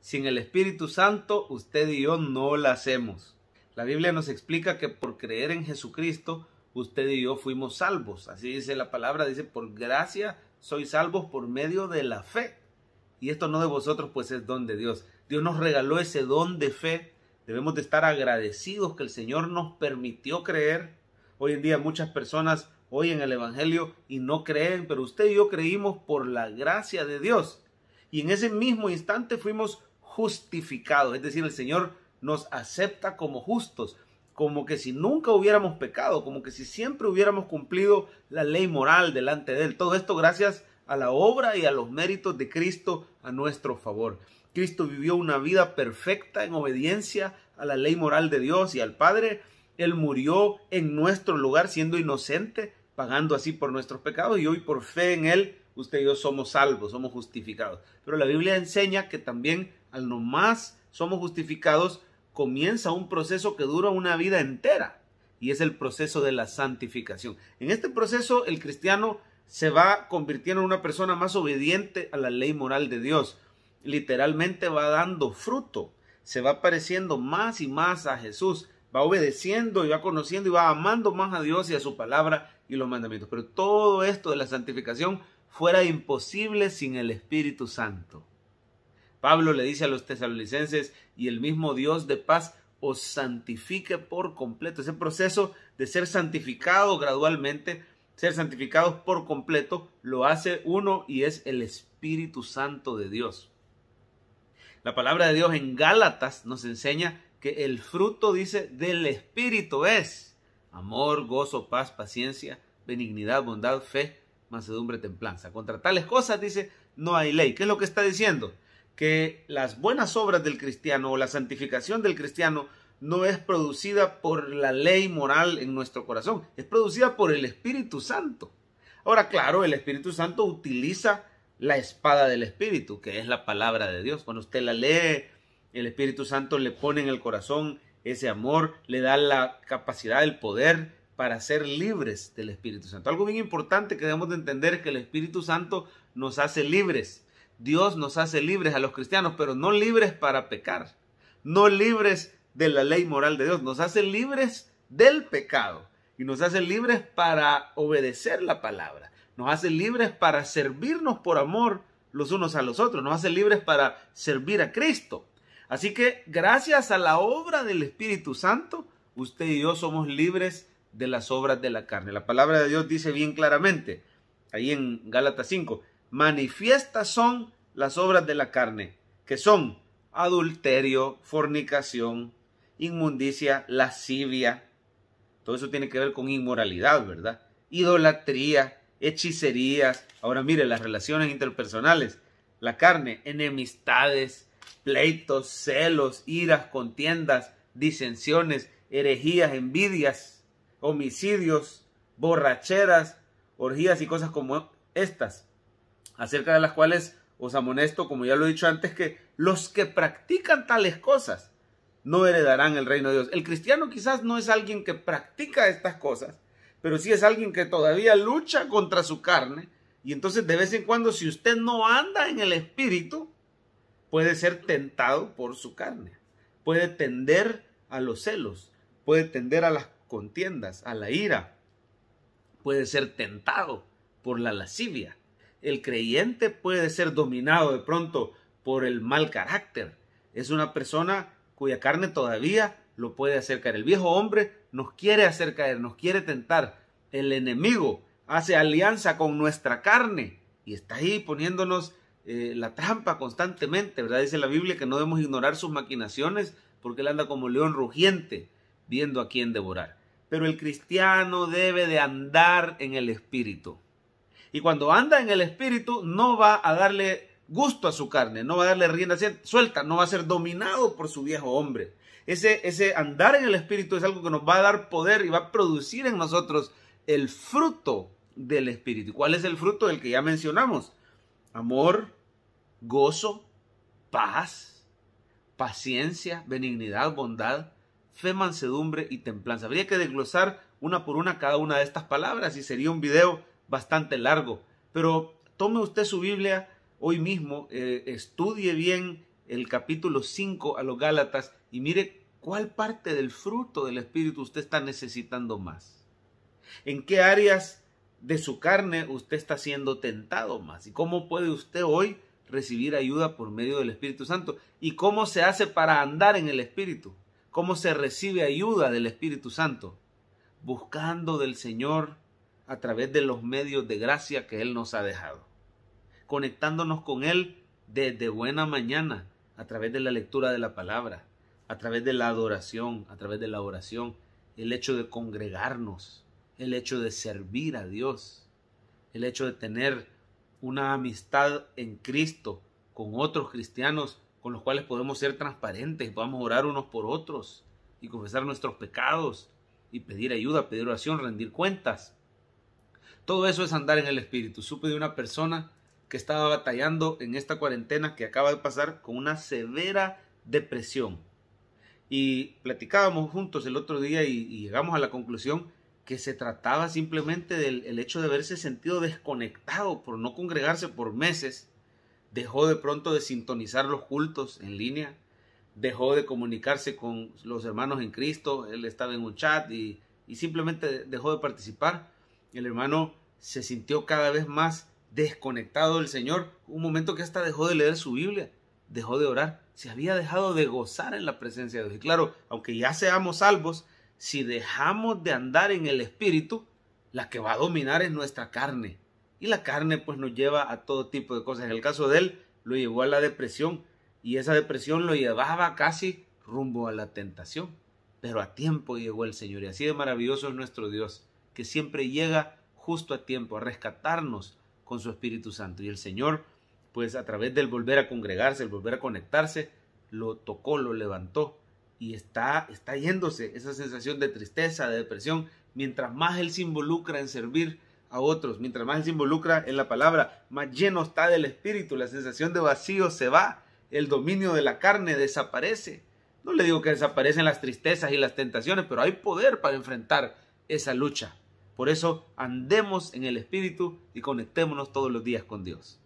Sin el Espíritu Santo, usted y yo no la hacemos. La Biblia nos explica que por creer en Jesucristo, usted y yo fuimos salvos. Así dice la palabra, dice, por gracia sois salvos por medio de la fe. Y esto no de vosotros, pues es don de Dios. Dios nos regaló ese don de fe. Debemos de estar agradecidos que el Señor nos permitió creer. Hoy en día muchas personas oyen el Evangelio y no creen, pero usted y yo creímos por la gracia de Dios. Y en ese mismo instante fuimos justificados. Es decir, el Señor nos acepta como justos, como que si nunca hubiéramos pecado, como que si siempre hubiéramos cumplido la ley moral delante de Él. Todo esto gracias a la obra y a los méritos de Cristo a nuestro favor. Cristo vivió una vida perfecta en obediencia a la ley moral de Dios y al Padre. Él murió en nuestro lugar siendo inocente, pagando así por nuestros pecados y hoy por fe en Él usted y yo somos salvos, somos justificados. Pero la Biblia enseña que también al más somos justificados, comienza un proceso que dura una vida entera y es el proceso de la santificación. En este proceso el cristiano se va convirtiendo en una persona más obediente a la ley moral de Dios. Literalmente va dando fruto, se va pareciendo más y más a Jesús, va obedeciendo y va conociendo y va amando más a Dios y a su palabra y los mandamientos. Pero todo esto de la santificación fuera imposible sin el Espíritu Santo. Pablo le dice a los tesalonicenses, y el mismo Dios de paz os santifique por completo. Ese proceso de ser santificado gradualmente, ser santificados por completo, lo hace uno y es el Espíritu Santo de Dios. La palabra de Dios en Gálatas nos enseña que el fruto, dice, del Espíritu es amor, gozo, paz, paciencia, benignidad, bondad, fe, mansedumbre, templanza. Contra tales cosas, dice, no hay ley. ¿Qué es lo que está diciendo? que las buenas obras del cristiano o la santificación del cristiano no es producida por la ley moral en nuestro corazón, es producida por el Espíritu Santo. Ahora, claro, el Espíritu Santo utiliza la espada del Espíritu, que es la palabra de Dios. Cuando usted la lee, el Espíritu Santo le pone en el corazón ese amor, le da la capacidad, el poder para ser libres del Espíritu Santo. Algo bien importante que debemos de entender es que el Espíritu Santo nos hace libres. Dios nos hace libres a los cristianos, pero no libres para pecar, no libres de la ley moral de Dios, nos hace libres del pecado y nos hace libres para obedecer la palabra, nos hace libres para servirnos por amor los unos a los otros, nos hace libres para servir a Cristo. Así que gracias a la obra del Espíritu Santo, usted y yo somos libres de las obras de la carne. La palabra de Dios dice bien claramente, ahí en Gálatas 5, manifiestas son las obras de la carne, que son adulterio, fornicación, inmundicia, lascivia. Todo eso tiene que ver con inmoralidad, ¿verdad? Idolatría, hechicerías. Ahora mire, las relaciones interpersonales, la carne, enemistades, pleitos, celos, iras, contiendas, disensiones, herejías, envidias, homicidios, borracheras, orgías y cosas como estas acerca de las cuales os amonesto, como ya lo he dicho antes, que los que practican tales cosas no heredarán el reino de Dios. El cristiano quizás no es alguien que practica estas cosas, pero sí es alguien que todavía lucha contra su carne. Y entonces de vez en cuando, si usted no anda en el espíritu, puede ser tentado por su carne, puede tender a los celos, puede tender a las contiendas, a la ira, puede ser tentado por la lascivia, el creyente puede ser dominado de pronto por el mal carácter. Es una persona cuya carne todavía lo puede hacer caer. El viejo hombre nos quiere hacer caer, nos quiere tentar. El enemigo hace alianza con nuestra carne y está ahí poniéndonos eh, la trampa constantemente, ¿verdad? Dice la Biblia que no debemos ignorar sus maquinaciones porque él anda como león rugiente viendo a quién devorar. Pero el cristiano debe de andar en el espíritu. Y cuando anda en el espíritu, no va a darle gusto a su carne, no va a darle rienda suelta, no va a ser dominado por su viejo hombre. Ese, ese andar en el espíritu es algo que nos va a dar poder y va a producir en nosotros el fruto del espíritu. ¿Cuál es el fruto del que ya mencionamos? Amor, gozo, paz, paciencia, benignidad, bondad, fe, mansedumbre y templanza. Habría que desglosar una por una cada una de estas palabras y sería un video bastante largo. Pero tome usted su Biblia hoy mismo, eh, estudie bien el capítulo 5 a los Gálatas y mire cuál parte del fruto del Espíritu usted está necesitando más. En qué áreas de su carne usted está siendo tentado más y cómo puede usted hoy recibir ayuda por medio del Espíritu Santo y cómo se hace para andar en el Espíritu, cómo se recibe ayuda del Espíritu Santo, buscando del Señor a través de los medios de gracia que Él nos ha dejado, conectándonos con Él desde buena mañana, a través de la lectura de la palabra, a través de la adoración, a través de la oración, el hecho de congregarnos, el hecho de servir a Dios, el hecho de tener una amistad en Cristo con otros cristianos con los cuales podemos ser transparentes, podemos orar unos por otros y confesar nuestros pecados y pedir ayuda, pedir oración, rendir cuentas. Todo eso es andar en el espíritu. Supe de una persona que estaba batallando en esta cuarentena que acaba de pasar con una severa depresión. Y platicábamos juntos el otro día y, llegamos a la conclusión que se trataba simplemente del hecho de haberse sentido desconectado por no congregarse por meses. Dejó de pronto de sintonizar los cultos en línea, dejó de comunicarse con los hermanos en Cristo, él estaba en un chat y simplemente dejó de participar. El hermano se sintió cada vez más desconectado del Señor, un momento que hasta dejó de leer su Biblia, dejó de orar, se había dejado de gozar en la presencia de Dios. Y claro, aunque ya seamos salvos, si dejamos de andar en el Espíritu, la que va a dominar es nuestra carne. Y la carne pues nos lleva a todo tipo de cosas. En el caso de él, lo llevó a la depresión y esa depresión lo llevaba casi rumbo a la tentación. Pero a tiempo llegó el Señor y así de maravilloso es nuestro Dios, que siempre llega justo a tiempo, a rescatarnos con su Espíritu Santo. Y el Señor, pues a través del volver a congregarse, el volver a conectarse, lo tocó, lo levantó y está, está yéndose esa sensación de tristeza, de depresión, mientras más Él se involucra en servir a otros, mientras más Él se involucra en la palabra, más lleno está del Espíritu, la sensación de vacío se va, el dominio de la carne desaparece. No le digo que desaparecen las tristezas y las tentaciones, pero hay poder para enfrentar esa lucha. Por eso andemos en el Espíritu y conectémonos todos los días con Dios.